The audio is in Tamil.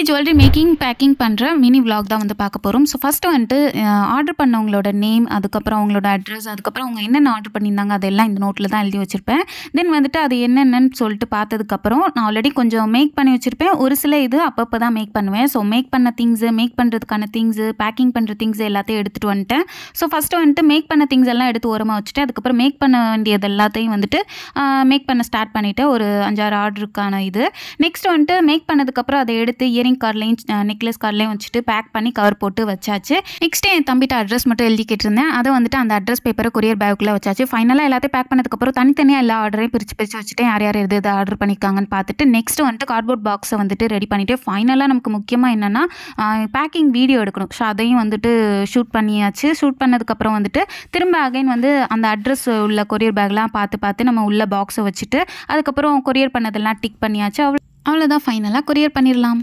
இன்றைக்கி ஜுவல்லரி மேக்கிங் பேக்கிங் பண்ணுற மினி விலாக் தான் வந்து பார்க்க போகிறோம் ஸோ ஃபஸ்ட்டு வந்துட்டு ஆர்டர் பண்ணவங்களோட நேம் அதுக்கப்புறம் அவங்களோட அட்ரஸ் அதுக்கப்புறம் அவங்க என்னென்ன ஆர்டர் பண்ணியிருந்தாங்க அதெல்லாம் இந்த நோட்டில் தான் எழுதி வச்சுருப்பேன் தென் வந்துட்டு அது என்னென்னு சொல்லிட்டு பார்த்ததுக்கப்புறம் நான் ஆல்ரெடி கொஞ்சம் மேக் பண்ணி வச்சுருப்பேன் ஒரு சில இது அப்பப்போ தான் மேக் பண்ணுவேன் ஸோ மேக் பண்ண திங்ஸு மேக் பண்ணுறதுக்கான திங்ஸு பேக்கிங் பண்ணுற திங்ஸ் எல்லாத்தையும் எடுத்துகிட்டு வந்துட்டேன் ஸோ ஃபஸ்ட்டு வந்துட்டு மேக் பண்ண திங்ஸ் எல்லாம் எடுத்து ஓரமாக வச்சுட்டு அதுக்கப்புறம் மேக் பண்ண வேண்டியது எல்லாத்தையும் வந்துட்டு மேக் பண்ண ஸ்டார்ட் பண்ணிவிட்டு ஒரு அஞ்சாறு ஆர்டருக்கான இது நெக்ஸ்ட் வந்துட்டு மேக் பண்ணதுக்கப்புறம் அதை எடுத்து இயரிங் கார்லையும் நெக்லஸ் கார்லையும் வச்சுட்டு பேக் பண்ணி கவர் போட்டு வச்சாச்சு நெக்ஸ்ட் என் தம்பிட்ட அட்ரஸ் மட்டும் எழுதி கேட்டிருந்தேன் அதை வந்துட்டு அந்த அட்ரஸ் பேப்பரை கொரியர் பேக்குள்ளே வச்சாச்சு ஃபைனலாக எல்லாத்தையும் பேக் பண்ணதுக்கப்புறம் தனித்தனியாக எல்லா ஆர்டரையும் பிரித்து பிரித்து வச்சுட்டு யார் யார் எது எது ஆர்டர் பண்ணிக்காங்கன்னு பார்த்துட்டு நெக்ஸ்ட் வந்துட்டு கார்ட்போர்ட் பாக்ஸை வந்துட்டு ரெடி பண்ணிவிட்டு ஃபைனலாக நமக்கு முக்கியமாக என்னென்னா பேக்கிங் வீடியோ எடுக்கணும் ஸோ அதையும் வந்துட்டு ஷூட் பண்ணியாச்சு ஷூட் பண்ணதுக்கப்புறம் வந்துட்டு திரும்ப அகைன் வந்து அந்த அட்ரஸ் உள்ள கொரியர் பேக்லாம் பார்த்து பார்த்து நம்ம உள்ள பாக்ஸை வச்சுட்டு அதுக்கப்புறம் கொரியர் பண்ணதெல்லாம் டிக் பண்ணியாச்சு அவ்வளோ அவ்வளோதான் ஃபைனலாக கொரியர் பண்ணிடலாம்